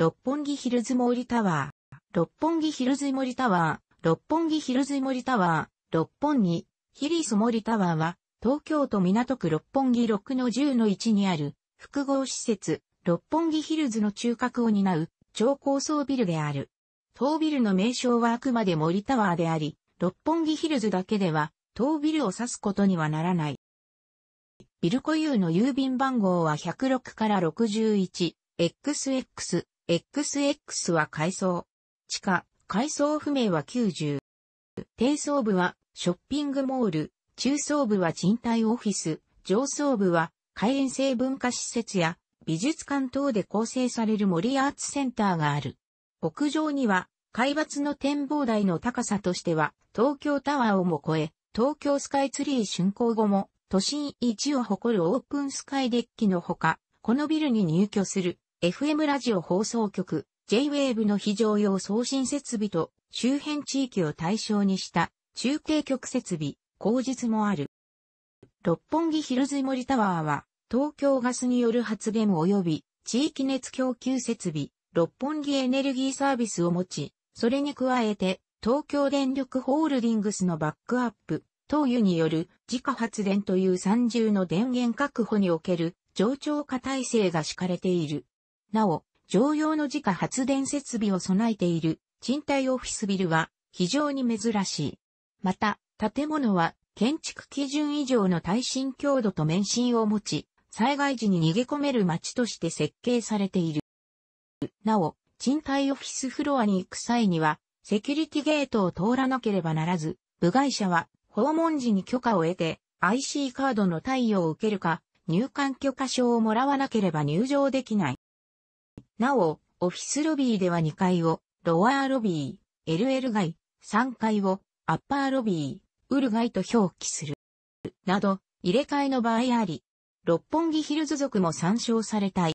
六本木ヒルズ森タワー、六本木ヒルズ森タワー、六本木ヒルズ森タワー、六本木、ヒリス森タワーは、東京都港区六本木六の十の一にある、複合施設、六本木ヒルズの中核を担う、超高層ビルである。当ビルの名称はあくまで森タワーであり、六本木ヒルズだけでは、当ビルを指すことにはならない。ビル固有の郵便番号は106から 61XX、XX は階層。地下、階層不明は90。低層部はショッピングモール、中層部は賃貸オフィス、上層部は海遠性文化施設や美術館等で構成される森アーツセンターがある。屋上には海抜の展望台の高さとしては東京タワーをも超え、東京スカイツリー竣工後も都心一を誇るオープンスカイデッキのほか、このビルに入居する FM ラジオ放送局、J-Wave の非常用送信設備と周辺地域を対象にした中継局設備、口実もある。六本木ヒルズ森タワーは、東京ガスによる発電及び地域熱供給設備、六本木エネルギーサービスを持ち、それに加えて、東京電力ホールディングスのバックアップ、等油による自家発電という三重の電源確保における上長化体制が敷かれている。なお、常用の自家発電設備を備えている賃貸オフィスビルは非常に珍しい。また、建物は建築基準以上の耐震強度と免震を持ち、災害時に逃げ込める街として設計されている。なお、賃貸オフィスフロアに行く際には、セキュリティゲートを通らなければならず、部外者は訪問時に許可を得て IC カードの貸与を受けるか、入管許可証をもらわなければ入場できない。なお、オフィスロビーでは2階を、ロワーロビー、LL 街、3階を、アッパーロビー、ウル街と表記する。など、入れ替えの場合あり、六本木ヒルズ族も参照されたい。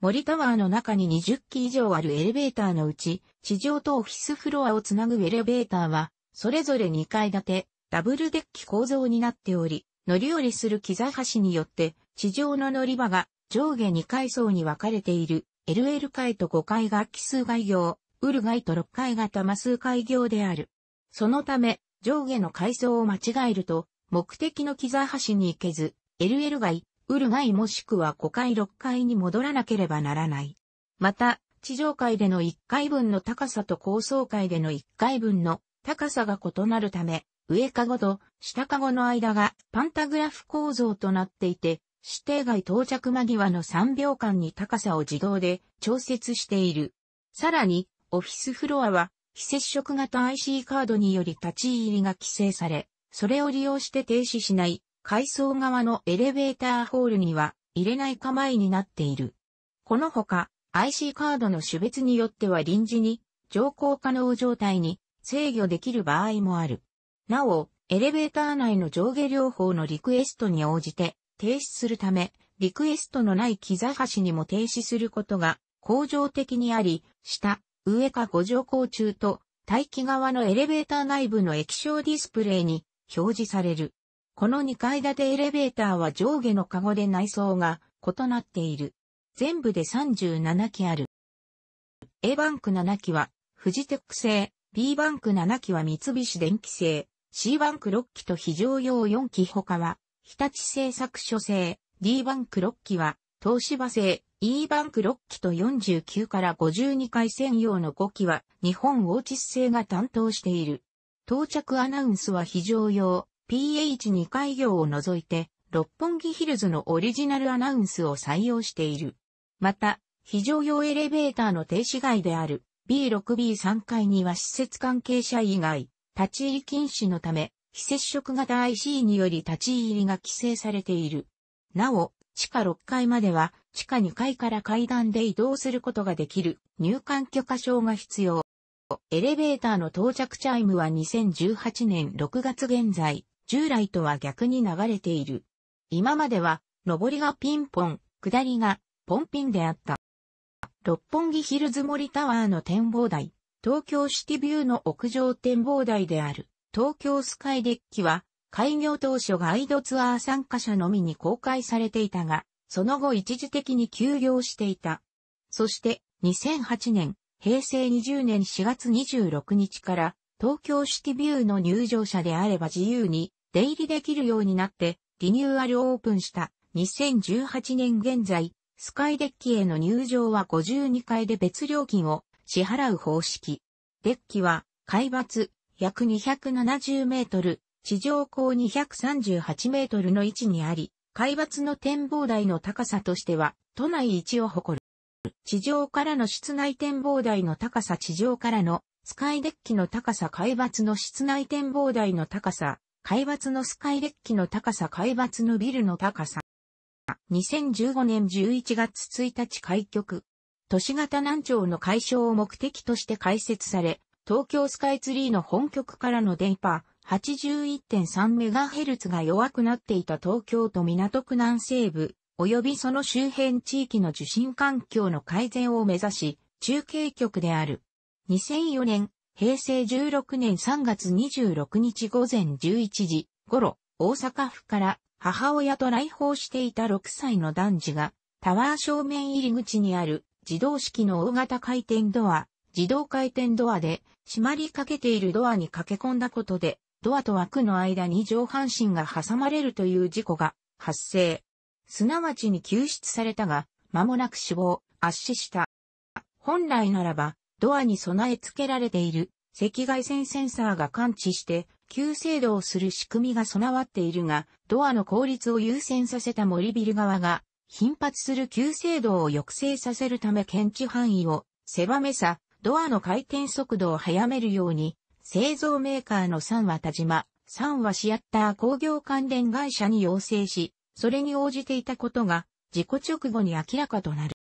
森タワーの中に20機以上あるエレベーターのうち、地上とオフィスフロアをつなぐエレベーターは、それぞれ2階建て、ダブルデッキ構造になっており、乗り降りする機材橋によって、地上の乗り場が上下2階層に分かれている LL 階と5階が奇数階行、ウルガイと6階が多数階行である。そのため、上下の階層を間違えると、目的のキザ端に行けず、LL 街、ウルガイもしくは5階6階に戻らなければならない。また、地上階での1階分の高さと高層階での1階分の高さが異なるため、上かごと下かごの間がパンタグラフ構造となっていて、指定外到着間際の3秒間に高さを自動で調節している。さらに、オフィスフロアは、非接触型 IC カードにより立ち入りが規制され、それを利用して停止しない階層側のエレベーターホールには入れない構えになっている。このほか、IC カードの種別によっては臨時に乗降可能状態に制御できる場合もある。なお、エレベーター内の上下両方のリクエストに応じて、停止するため、リクエストのない木座橋にも停止することが、恒常的にあり、下、上か五条口中と、待機側のエレベーター内部の液晶ディスプレイに表示される。この2階建てエレベーターは上下のカゴで内装が異なっている。全部で37機ある。A バンク7機は、フジテック製、B バンク7機は三菱電機製、C バンク6機と非常用4機他は、日立製作所製、D バンク6機は、東芝製、E バンク6機と49から52回専用の5機は、日本オーチス製が担当している。到着アナウンスは非常用、PH2 回業を除いて、六本木ヒルズのオリジナルアナウンスを採用している。また、非常用エレベーターの停止外である B6B3 階には施設関係者以外、立ち入り禁止のため、非接触型 IC により立ち入りが規制されている。なお、地下6階までは、地下2階から階段で移動することができる入管許可証が必要。エレベーターの到着チャイムは2018年6月現在、従来とは逆に流れている。今までは、上りがピンポン、下りがポンピンであった。六本木ヒルズ森タワーの展望台、東京シティビューの屋上展望台である。東京スカイデッキは、開業当初ガイドツアー参加者のみに公開されていたが、その後一時的に休業していた。そして2008年、平成20年4月26日から東京シティビューの入場者であれば自由に出入りできるようになってリニューアルオープンした2018年現在、スカイデッキへの入場は52階で別料金を支払う方式。デッキは海抜、約270メートル、地上高238メートルの位置にあり、海抜の展望台の高さとしては、都内一を誇る。地上からの室内展望台の高さ地上からのスカイデッキの高さ海抜の室内展望台の高さ、海抜のスカイデッキの高さ海抜のビルの高さ。2015年11月1日開局。都市型南町の解消を目的として開設され、東京スカイツリーの本局からの電波 81.3MHz が弱くなっていた東京都港区南西部、及びその周辺地域の受信環境の改善を目指し、中継局である。2004年、平成16年3月26日午前11時頃、大阪府から母親と来訪していた6歳の男児が、タワー正面入り口にある自動式の大型回転ドア、自動回転ドアで、閉まりかけているドアに駆け込んだことで、ドアと枠の間に上半身が挟まれるという事故が発生。すなわちに救出されたが、間もなく死亡、圧死した。本来ならば、ドアに備え付けられている赤外線センサーが感知して、急制動する仕組みが備わっているが、ドアの効率を優先させた森ビル側が、頻発する急制動を抑制させるため検知範囲を狭めさ、ドアの回転速度を早めるように、製造メーカーの3は田島、3はシアッター工業関連会社に要請し、それに応じていたことが、事故直後に明らかとなる。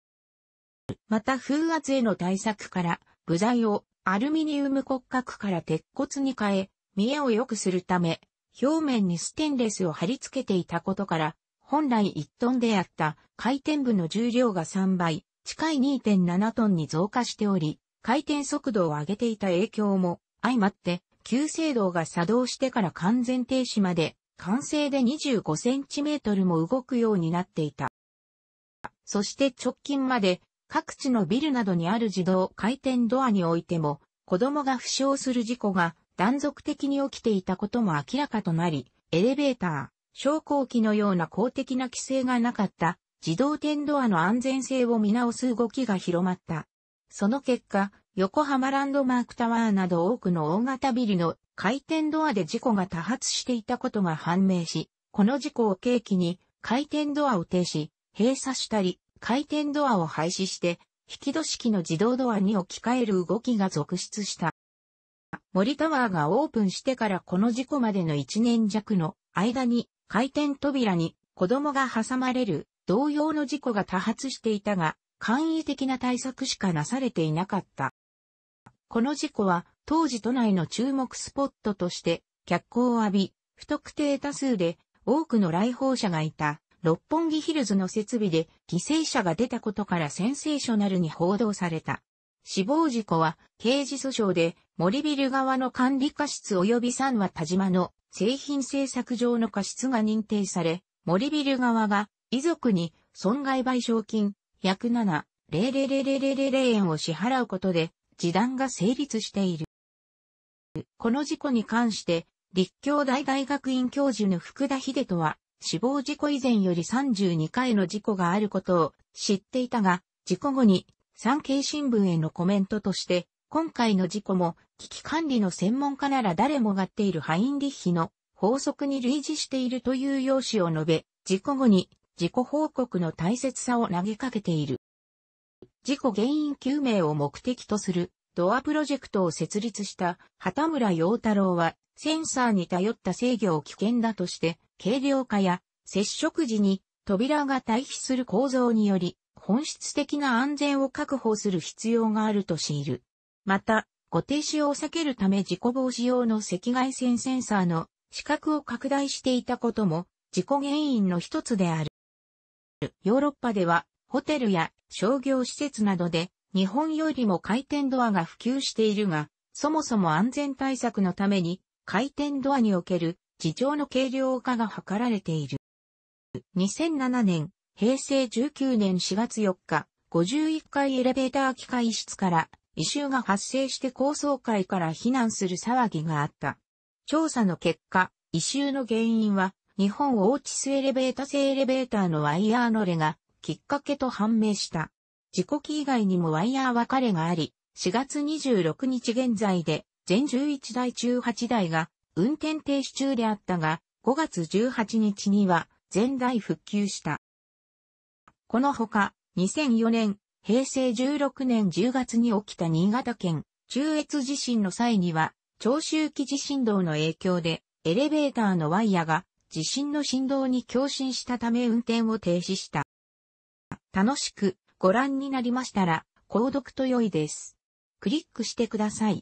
また風圧への対策から、部材をアルミニウム骨格から鉄骨に変え、見えを良くするため、表面にステンレスを貼り付けていたことから、本来1トンであった回転部の重量が3倍、近い2.7トンに増加しており、回転速度を上げていた影響も相まって、急制動が作動してから完全停止まで、完成で 25cm も動くようになっていた。そして直近まで、各地のビルなどにある自動回転ドアにおいても、子供が負傷する事故が断続的に起きていたことも明らかとなり、エレベーター、昇降機のような公的な規制がなかった自動転ドアの安全性を見直す動きが広まった。その結果、横浜ランドマークタワーなど多くの大型ビルの回転ドアで事故が多発していたことが判明し、この事故を契機に回転ドアを停止、閉鎖したり、回転ドアを廃止して、引き戸式の自動ドアに置き換える動きが続出した。森タワーがオープンしてからこの事故までの1年弱の間に回転扉に子供が挟まれる同様の事故が多発していたが、簡易的な対策しかなされていなかった。この事故は当時都内の注目スポットとして脚光を浴び、不特定多数で多くの来訪者がいた六本木ヒルズの設備で犠牲者が出たことからセンセーショナルに報道された。死亡事故は刑事訴訟で森ビル側の管理過失及び三和田島の製品製作上の過失が認定され、森ビル側が遺族に損害賠償金約0 0 0 0 0円を支払うことで、示談が成立している。この事故に関して、立教大大学院教授の福田秀人は、死亡事故以前より32回の事故があることを知っていたが、事故後に産経新聞へのコメントとして、今回の事故も危機管理の専門家なら誰もがっているハインリッヒの法則に類似しているという用紙を述べ、事故後に自己報告の大切さを投げかけている。事故原因究明を目的とするドアプロジェクトを設立した畑村陽太郎はセンサーに頼った制御を危険だとして軽量化や接触時に扉が対比する構造により本質的な安全を確保する必要があるとしいる。また、ご停止を避けるため事故防止用の赤外線センサーの視覚を拡大していたことも事故原因の一つである。ヨーロッパではホテルや商業施設などで日本よりも回転ドアが普及しているが、そもそも安全対策のために回転ドアにおける地上の軽量化が図られている。2007年、平成19年4月4日、51階エレベーター機械室から異臭が発生して高層階から避難する騒ぎがあった。調査の結果、異臭の原因は日本オーチスエレベータ製エレベーターのワイヤーのれがきっかけと判明した。事故機以外にもワイヤーは彼があり、4月26日現在で全11台中8台が運転停止中であったが、5月18日には全台復旧した。このほか、2004年、平成16年10月に起きた新潟県中越地震の際には、長周期地震動の影響でエレベーターのワイヤが地震の振動に共振したため運転を停止した。楽しくご覧になりましたら、購読と良いです。クリックしてください。